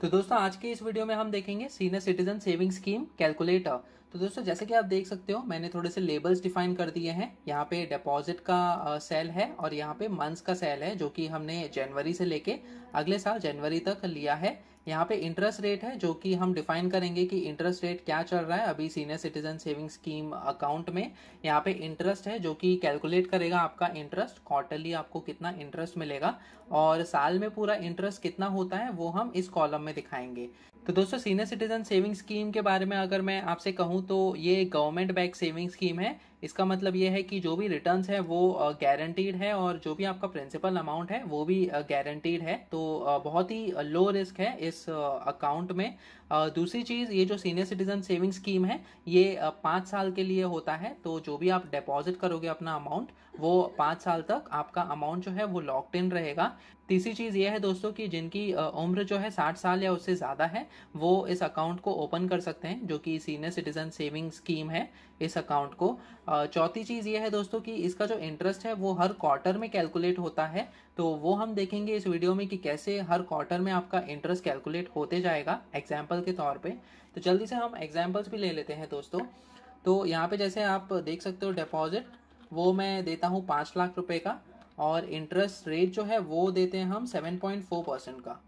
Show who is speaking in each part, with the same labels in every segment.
Speaker 1: तो दोस्तों आज के इस वीडियो में हम देखेंगे senior citizen saving scheme calculator तो दोस्तों जैसे कि आप देख सकते हो मैंने थोड़े से लेबल्स डिफाइन कर दिए हैं यहाँ पे डिपॉजिट का सेल है और यहाँ पे मंथ्स का सेल है जो कि हमने जनवरी से लेके अगले साल जनवरी तक लिया है यहाँ पे इंटरेस्ट रेट है जो कि हम डिफाइन करेंगे कि इंटरेस्ट रेट क्या चल रहा है अभी senior citizen saving scheme account में यहाँ पे इंटरेस्ट है जो कि कैलकुलेट करेगा आपका इंटरेस्ट क्वार्टरली आपको कितना इंटरेस्ट मिलेगा और साल में पूरा इंटरेस्ट कितना होता है वो हम इस कॉलम में दिखाएंगे तो दोस्तों सीनियर सिटीजन सेविंग स्कीम के बारे में अगर मैं आपसे कहूँ तो ये गवर्नमेंट बैक सेविंग स्कीम है इसका मतलब ये है कि जो भी रिटर्न है वो गारंटीड है और जो भी आपका प्रिंसिपल अमाउंट है वो भी गारंटीड है तो बहुत ही लो रिस्क है इस अकाउंट में दूसरी चीज़ ये जो सीनियर सिटीजन सेविंग स्कीम है ये पाँच साल के लिए होता है तो जो भी आप डिपॉजिट करोगे अपना अमाउंट वो पाँच साल तक आपका अमाउंट जो है वो लॉकड इन रहेगा तीसरी चीज़ ये है दोस्तों कि जिनकी उम्र जो है साठ साल या उससे ज़्यादा है वो इस अकाउंट को ओपन कर सकते हैं जो कि सीनियर सिटीजन सेविंग स्कीम है इस अकाउंट को चौथी चीज़ ये है दोस्तों कि इसका जो इंटरेस्ट है वो हर क्वार्टर में कैलकुलेट होता है तो वो हम देखेंगे इस वीडियो में कि कैसे हर क्वार्टर में आपका इंटरेस्ट कैलकुलेट होते जाएगा एग्जाम्पल के तौर पर तो जल्दी से हम एग्जाम्पल्स भी ले लेते हैं दोस्तों तो यहाँ पे जैसे आप देख सकते हो डिपॉजिट वो मैं देता हूँ पाँच लाख रुपए का और इंटरेस्ट रेट जो है वो देते हैं हम सेवन पॉइंट फोर परसेंट का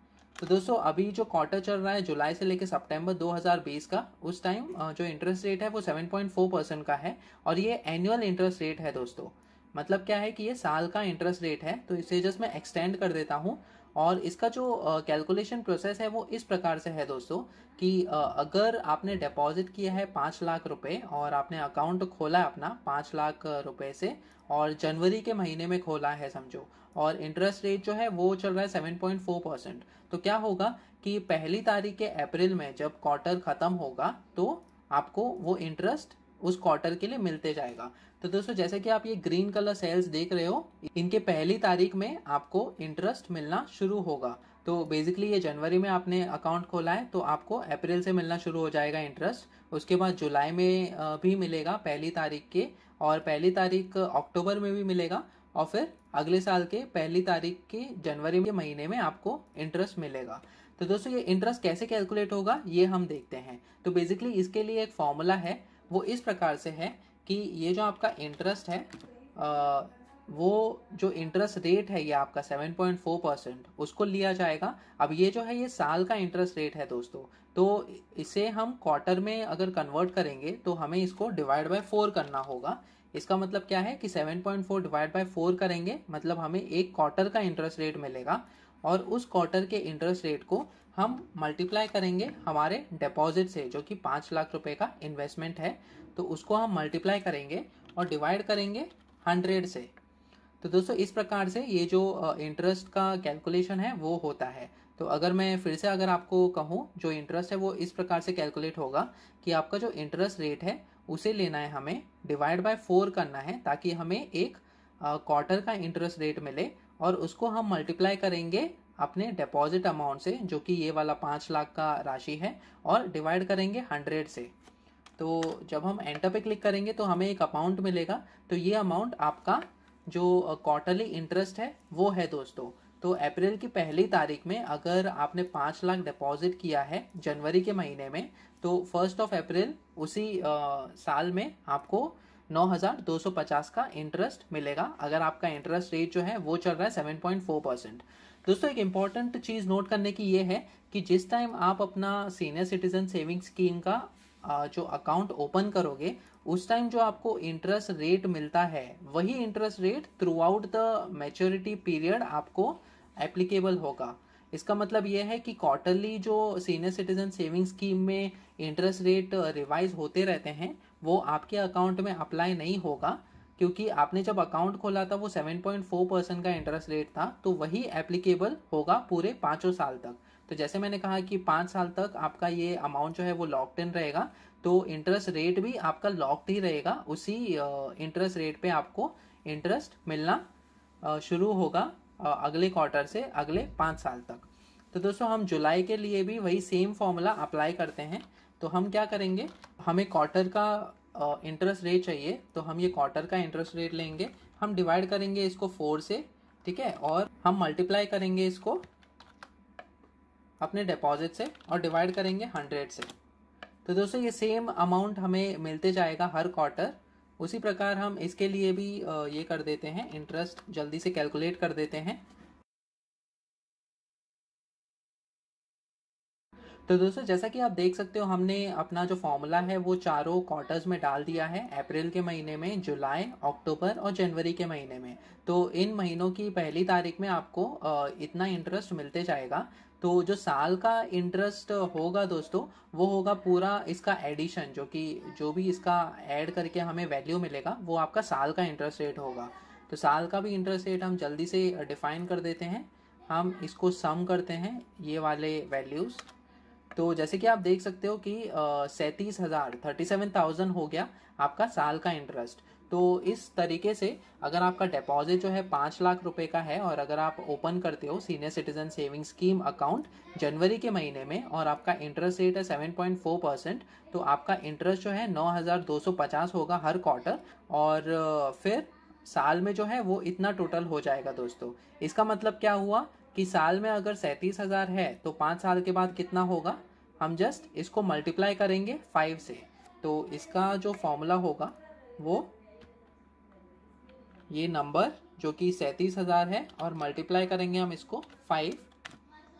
Speaker 1: तो दोस्तों अभी जो क्वार्टर चल रहा है जुलाई से लेकर सितंबर 2020 का उस टाइम जो इंटरेस्ट रेट है वो 7.4 परसेंट का है और ये एनुअल इंटरेस्ट रेट है दोस्तों मतलब क्या है कि ये साल का इंटरेस्ट रेट है तो इसे जस्ट मैं एक्सटेंड कर देता हूँ और इसका जो कैलकुलेशन uh, प्रोसेस है वो इस प्रकार से है दोस्तों कि uh, अगर आपने डिपॉजिट किया है पाँच लाख रुपए और आपने अकाउंट खोला अपना पाँच लाख रुपए से और जनवरी के महीने में खोला है समझो और इंटरेस्ट रेट जो है वो चल रहा है सेवन पॉइंट फोर परसेंट तो क्या होगा कि पहली तारीख के अप्रैल में जब क्वार्टर ख़त्म होगा तो आपको वो इंटरेस्ट उस क्वार्टर के लिए मिलते जाएगा तो दोस्तों जैसे कि आप ये ग्रीन कलर सेल्स देख रहे हो इनके पहली तारीख में आपको इंटरेस्ट मिलना शुरू होगा तो बेसिकली ये जनवरी में आपने अकाउंट खोला है तो आपको अप्रैल से मिलना शुरू हो जाएगा इंटरेस्ट उसके बाद जुलाई में भी मिलेगा पहली तारीख के और पहली तारीख अक्टूबर में भी मिलेगा और फिर अगले साल के पहली तारीख के जनवरी के महीने में आपको इंटरेस्ट मिलेगा तो दोस्तों ये इंटरेस्ट कैसे कैलकुलेट होगा ये हम देखते हैं तो बेसिकली इसके लिए एक फॉर्मूला है वो इस प्रकार से है कि ये जो आपका इंटरेस्ट है वो जो इंटरेस्ट रेट है ये आपका 7.4 परसेंट उसको लिया जाएगा अब ये जो है ये साल का इंटरेस्ट रेट है दोस्तों तो इसे हम क्वार्टर में अगर कन्वर्ट करेंगे तो हमें इसको डिवाइड बाय फोर करना होगा इसका मतलब क्या है कि 7.4 डिवाइड बाय फोर करेंगे मतलब हमें एक क्वार्टर का इंटरेस्ट रेट मिलेगा और उस क्वार्टर के इंटरेस्ट रेट को हम मल्टीप्लाई करेंगे हमारे डिपॉजिट से जो कि पाँच लाख रुपए का इन्वेस्टमेंट है तो उसको हम मल्टीप्लाई करेंगे और डिवाइड करेंगे हंड्रेड से तो दोस्तों इस प्रकार से ये जो इंटरेस्ट का कैलकुलेशन है वो होता है तो अगर मैं फिर से अगर आपको कहूँ जो इंटरेस्ट है वो इस प्रकार से कैलकुलेट होगा कि आपका जो इंटरेस्ट रेट है उसे लेना है हमें डिवाइड बाय फोर करना है ताकि हमें एक क्वार्टर का इंटरेस्ट रेट मिले और उसको हम मल्टीप्लाई करेंगे अपने डिपॉजिट अमाउंट से जो कि ये वाला पाँच लाख का राशि है और डिवाइड करेंगे हंड्रेड से तो जब हम एंटर पे क्लिक करेंगे तो हमें एक अमाउंट मिलेगा तो ये अमाउंट आपका जो क्वार्टरली इंटरेस्ट है वो है दोस्तों तो अप्रैल की पहली तारीख में अगर आपने पाँच लाख डिपॉजिट किया है जनवरी के महीने में तो फर्स्ट ऑफ अप्रैल उसी आ, साल में आपको 9,250 का इंटरेस्ट मिलेगा अगर आपका इंटरेस्ट रेट जो है वो चल रहा है 7.4 परसेंट दोस्तों एक इम्पॉर्टेंट चीज़ नोट करने की ये है कि जिस टाइम आप अपना सीनियर सिटीजन सेविंग स्कीम का जो अकाउंट ओपन करोगे उस टाइम जो आपको इंटरेस्ट रेट मिलता है वही interest rate throughout the maturity period आपको एप्लीकेबल होगा इसका मतलब यह है कि क्वार्टरली जो सीनियर सिटीजन सेविंग स्कीम में इंटरेस्ट रेट रिवाइज होते रहते हैं वो आपके अकाउंट में अप्लाई नहीं होगा क्योंकि आपने जब अकाउंट खोला था वो 7.4 परसेंट का इंटरेस्ट रेट था तो वही एप्लीकेबल होगा पूरे पाँचों साल तक तो जैसे मैंने कहा कि पाँच साल तक आपका ये अमाउंट जो है वो लॉक्ड इन रहेगा तो इंटरेस्ट रेट भी आपका लॉक्ड ही रहेगा उसी इंटरेस्ट रेट पे आपको इंटरेस्ट मिलना शुरू होगा अगले क्वार्टर से अगले पाँच साल तक तो दोस्तों हम जुलाई के लिए भी वही सेम फॉर्मूला अप्लाई करते हैं तो हम क्या करेंगे हमें क्वार्टर का इंटरेस्ट रेट चाहिए तो हम ये क्वार्टर का इंटरेस्ट रेट लेंगे हम डिवाइड करेंगे इसको फोर से ठीक है और हम मल्टीप्लाई करेंगे इसको अपने डिपॉजिट से और डिवाइड करेंगे हंड्रेड से तो दोस्तों ये सेम अमाउंट हमें मिलते जाएगा हर क्वार्टर उसी प्रकार हम इसके लिए भी ये कर देते हैं इंटरेस्ट जल्दी से कैलकुलेट कर देते हैं तो दोस्तों जैसा कि आप देख सकते हो हमने अपना जो फॉर्मूला है वो चारों क्वार्टर्स में डाल दिया है अप्रैल के महीने में जुलाई अक्टूबर और जनवरी के महीने में तो इन महीनों की पहली तारीख में आपको इतना इंटरेस्ट मिलते जाएगा तो जो साल का इंटरेस्ट होगा दोस्तों वो होगा पूरा इसका एडिशन जो कि जो भी इसका ऐड करके हमें वैल्यू मिलेगा वो आपका साल का इंटरेस्ट रेट होगा तो साल का भी इंटरेस्ट रेट हम जल्दी से डिफाइन कर देते हैं हम इसको सम करते हैं ये वाले वैल्यूज़ तो जैसे कि आप देख सकते हो कि सैंतीस हज़ार थर्टी सेवन थाउजेंड हो गया आपका साल का इंटरेस्ट तो इस तरीके से अगर आपका डिपॉजिट जो है पाँच लाख रुपए का है और अगर आप ओपन करते हो senior citizen saving scheme account जनवरी के महीने में और आपका इंटरेस्ट रेट है सेवन पॉइंट फोर परसेंट तो आपका इंटरेस्ट जो है नौ हज़ार दो सौ पचास होगा हर क्वार्टर और फिर साल में जो है वो इतना टोटल हो जाएगा दोस्तों इसका मतलब क्या हुआ कि साल में अगर सैंतीस हज़ार है तो पाँच साल के बाद कितना होगा हम जस्ट इसको मल्टीप्लाई करेंगे फाइव से तो इसका जो फॉर्मूला होगा वो ये नंबर जो कि सैंतीस हज़ार है और मल्टीप्लाई करेंगे हम इसको फाइव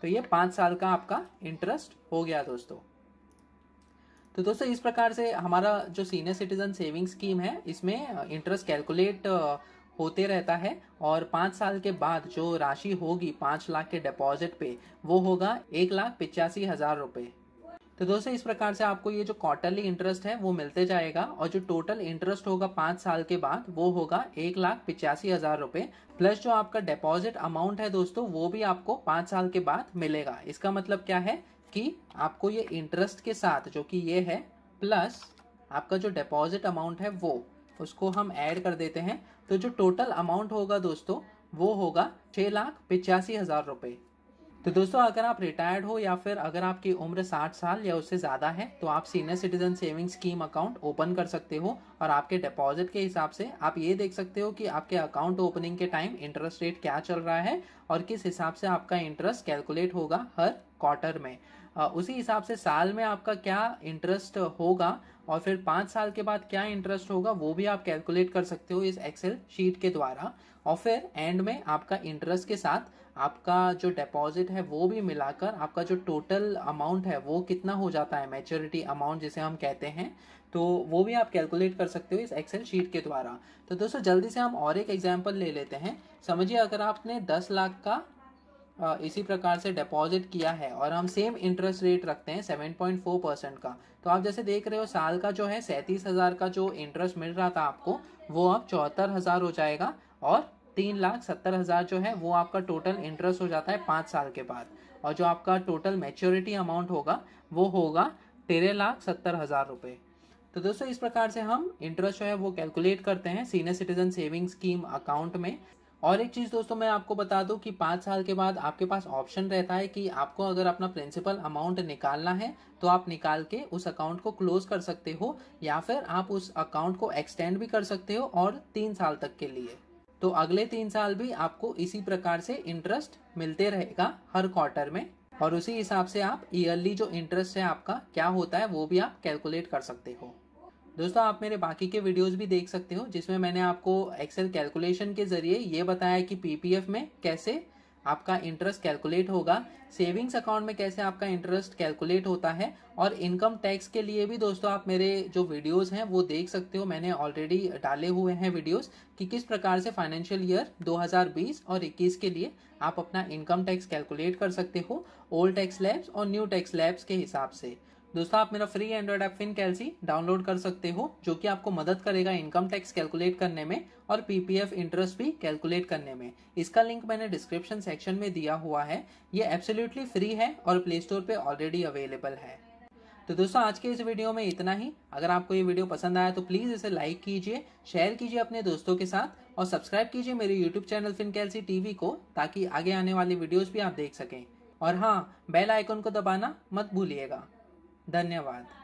Speaker 1: तो ये पाँच साल का आपका इंटरेस्ट हो गया दोस्तों तो दोस्तों इस प्रकार से हमारा जो सीनियर सिटीजन सेविंग स्कीम है इसमें इंटरेस्ट कैलकुलेट होते रहता है और पाँच साल के बाद जो राशि होगी पाँच लाख के डिपॉजिट पे वो होगा एक लाख पिचासी हज़ार रुपये तो दोस्तों इस प्रकार से आपको ये जो क्वार्टरली इंटरेस्ट है वो मिलते जाएगा और जो टोटल इंटरेस्ट होगा पाँच साल के बाद वो होगा एक लाख पिचासी हज़ार रुपये प्लस जो आपका डिपॉजिट अमाउंट है दोस्तों वो भी आपको पाँच साल के बाद मिलेगा इसका मतलब क्या है कि आपको ये इंटरेस्ट के साथ जो कि ये है प्लस आपका जो डिपॉजिट अमाउंट है वो उसको हम ऐड कर देते हैं तो जो टोटल अमाउंट होगा दोस्तों वो होगा छह लाख पिचासी हज़ार रुपए तो दोस्तों अगर आप रिटायर्ड हो या फिर अगर आपकी उम्र 60 साल या उससे ज़्यादा है तो आप senior citizen saving scheme account open कर सकते हो और आपके डिपॉजिट के हिसाब से आप ये देख सकते हो कि आपके अकाउंट ओपनिंग के टाइम इंटरेस्ट रेट क्या चल रहा है और किस हिसाब से आपका इंटरेस्ट कैलकुलेट होगा हर क्वार्टर में उसी हिसाब से साल में आपका क्या इंटरेस्ट होगा और फिर पाँच साल के बाद क्या इंटरेस्ट होगा वो भी आप कैलकुलेट कर सकते हो इस एक्सेल शीट के द्वारा और फिर एंड में आपका इंटरेस्ट के साथ आपका जो डिपॉजिट है वो भी मिलाकर आपका जो टोटल अमाउंट है वो कितना हो जाता है मैच्योरिटी अमाउंट जिसे हम कहते हैं तो वो भी आप कैलकुलेट कर सकते हो इस एक्सेल शीट के द्वारा तो दोस्तों जल्दी से हम और एक एग्जाम्पल ले लेते हैं समझिए अगर आपने दस लाख का इसी प्रकार से डिपॉजिट किया है और हम सेम इंटरेस्ट रेट रखते हैं 7.4 परसेंट का तो आप जैसे देख रहे हो साल का जो है सैंतीस हज़ार का जो इंटरेस्ट मिल रहा था आपको वो अब चौहत्तर हज़ार हो जाएगा और तीन लाख सत्तर हज़ार जो है वो आपका टोटल इंटरेस्ट हो जाता है पाँच साल के बाद और जो आपका टोटल मेच्योरिटी अमाउंट होगा वो होगा तेरह लाख सत्तर हज़ार रुपये तो दोस्तों इस प्रकार से हम इंटरेस्ट जो है वो कैलकुलेट करते हैं senior citizen saving scheme account में और एक चीज़ दोस्तों मैं आपको बता दूं कि पांच साल के बाद आपके पास ऑप्शन रहता है कि आपको अगर अपना प्रिंसिपल अमाउंट निकालना है तो आप निकाल के उस अकाउंट को क्लोज कर सकते हो या फिर आप उस अकाउंट को एक्सटेंड भी कर सकते हो और तीन साल तक के लिए तो अगले तीन साल भी आपको इसी प्रकार से इंटरेस्ट मिलते रहेगा हर क्वार्टर में और उसी हिसाब से आप ईयरली जो इंटरेस्ट है आपका क्या होता है वो भी आप कैलकुलेट कर सकते हो दोस्तों आप मेरे बाकी के वीडियोस भी देख सकते हो जिसमें मैंने आपको एक्सेल कैलकुलेशन के जरिए ये बताया कि पीपीएफ में कैसे आपका इंटरेस्ट कैलकुलेट होगा सेविंग्स अकाउंट में कैसे आपका इंटरेस्ट कैलकुलेट होता है और इनकम टैक्स के लिए भी दोस्तों आप मेरे जो वीडियोस हैं वो देख सकते हो मैंने ऑलरेडी डाले हुए हैं वीडियोस कि किस प्रकार से फाइनेंशियल ईयर 2020 और 21 के लिए आप अपना इनकम टैक्स कैलकुलेट कर सकते हो ओल्ड टैक्स लैब्स और न्यू टैक्स लैब्स के हिसाब से दोस्तों आप मेरा free Android app Fin Calci download कर सकते हो जो कि आपको मदद करेगा इनकम टैक्स कैलकुलेट करने में और पीपीएफ इंटरेस्ट भी कैलकुलेट करने में इसका लिंक मैंने डिस्क्रिप्शन सेक्शन में दिया हुआ है ये एब्सोल्युटली फ्री है और प्ले स्टोर पे ऑलरेडी अवेलेबल है तो दोस्तों आज के इस वीडियो में इतना ही अगर आपको ये वीडियो पसंद आया तो प्लीज़ इसे लाइक कीजिए शेयर कीजिए अपने दोस्तों के साथ और सब्सक्राइब कीजिए मेरे YouTube channel Fin Calci TV को ताकि आगे आने वाली वीडियोज भी आप देख सकें और हाँ बेल आइकन को दबाना मत भूलिएगा धन्यवाद